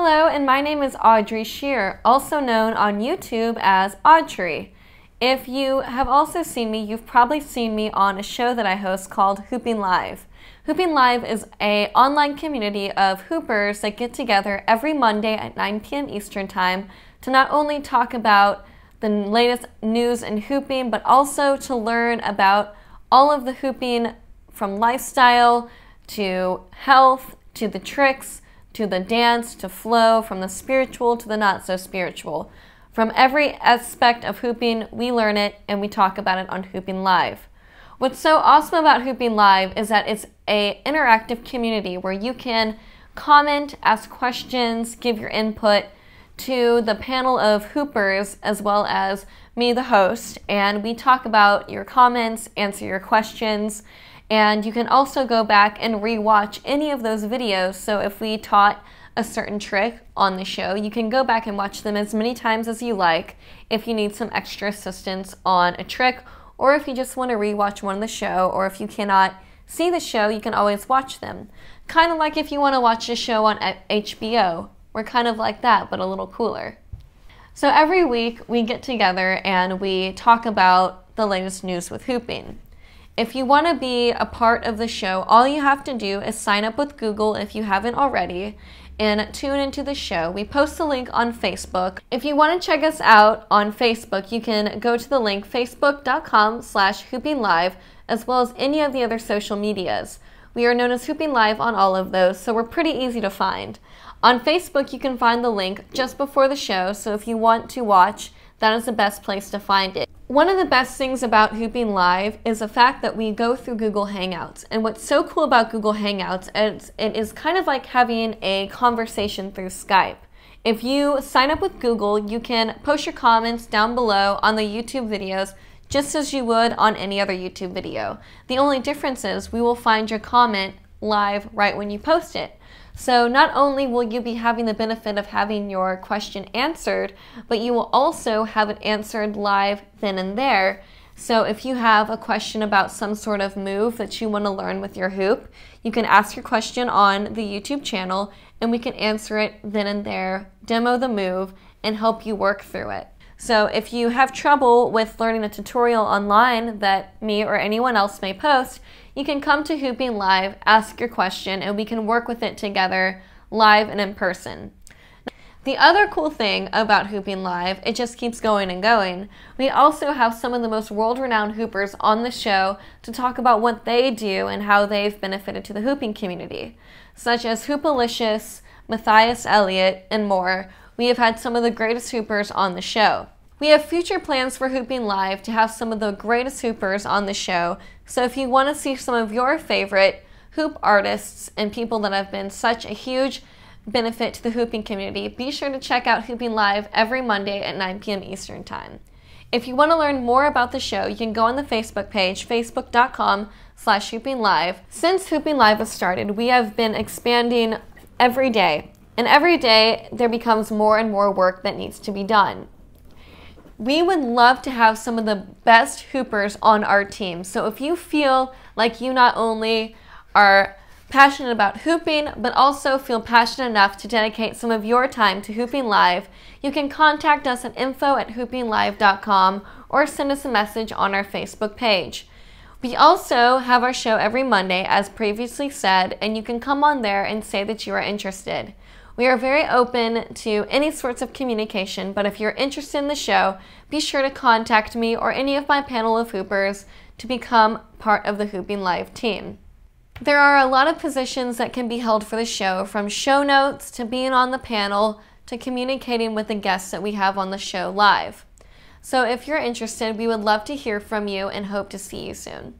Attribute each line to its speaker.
Speaker 1: Hello, and my name is Audrey Shear, also known on YouTube as Audrey. If you have also seen me, you've probably seen me on a show that I host called Hooping Live. Hooping Live is a online community of hoopers that get together every Monday at 9 p.m. Eastern Time to not only talk about the latest news in hooping, but also to learn about all of the hooping from lifestyle to health to the tricks to the dance, to flow, from the spiritual to the not so spiritual. From every aspect of hooping, we learn it and we talk about it on Hooping Live. What's so awesome about Hooping Live is that it's a interactive community where you can comment, ask questions, give your input to the panel of hoopers as well as me the host and we talk about your comments, answer your questions, and you can also go back and rewatch any of those videos. So if we taught a certain trick on the show, you can go back and watch them as many times as you like if you need some extra assistance on a trick or if you just want to rewatch one of the show or if you cannot see the show, you can always watch them. Kind of like if you want to watch a show on HBO. We're kind of like that, but a little cooler. So every week we get together and we talk about the latest news with hooping. If you want to be a part of the show, all you have to do is sign up with Google if you haven't already and tune into the show. We post the link on Facebook. If you want to check us out on Facebook, you can go to the link facebook.com slash hooping live as well as any of the other social medias. We are known as Hooping Live on all of those, so we're pretty easy to find. On Facebook, you can find the link just before the show, so if you want to watch, that is the best place to find it. One of the best things about Hooping Live is the fact that we go through Google Hangouts. And what's so cool about Google Hangouts is it is kind of like having a conversation through Skype. If you sign up with Google, you can post your comments down below on the YouTube videos just as you would on any other YouTube video. The only difference is we will find your comment live right when you post it. So not only will you be having the benefit of having your question answered, but you will also have it answered live then and there. So if you have a question about some sort of move that you want to learn with your hoop, you can ask your question on the YouTube channel and we can answer it then and there, demo the move, and help you work through it. So if you have trouble with learning a tutorial online that me or anyone else may post, you can come to Hooping Live, ask your question, and we can work with it together live and in person. The other cool thing about Hooping Live, it just keeps going and going. We also have some of the most world renowned hoopers on the show to talk about what they do and how they've benefited to the hooping community, such as Hoopalicious, Matthias Elliott, and more, we have had some of the greatest hoopers on the show. We have future plans for Hooping Live to have some of the greatest hoopers on the show, so if you want to see some of your favorite hoop artists and people that have been such a huge benefit to the hooping community, be sure to check out Hooping Live every Monday at 9 p.m. Eastern Time. If you want to learn more about the show, you can go on the Facebook page, facebook.com slash hooping live. Since Hooping Live was started, we have been expanding every day and every day there becomes more and more work that needs to be done. We would love to have some of the best hoopers on our team. So if you feel like you not only are passionate about hooping, but also feel passionate enough to dedicate some of your time to Hooping Live, you can contact us at info at hoopinglive.com or send us a message on our Facebook page. We also have our show every Monday, as previously said, and you can come on there and say that you are interested. We are very open to any sorts of communication, but if you're interested in the show, be sure to contact me or any of my panel of hoopers to become part of the Hooping Live team. There are a lot of positions that can be held for the show, from show notes to being on the panel to communicating with the guests that we have on the show live. So if you're interested, we would love to hear from you and hope to see you soon.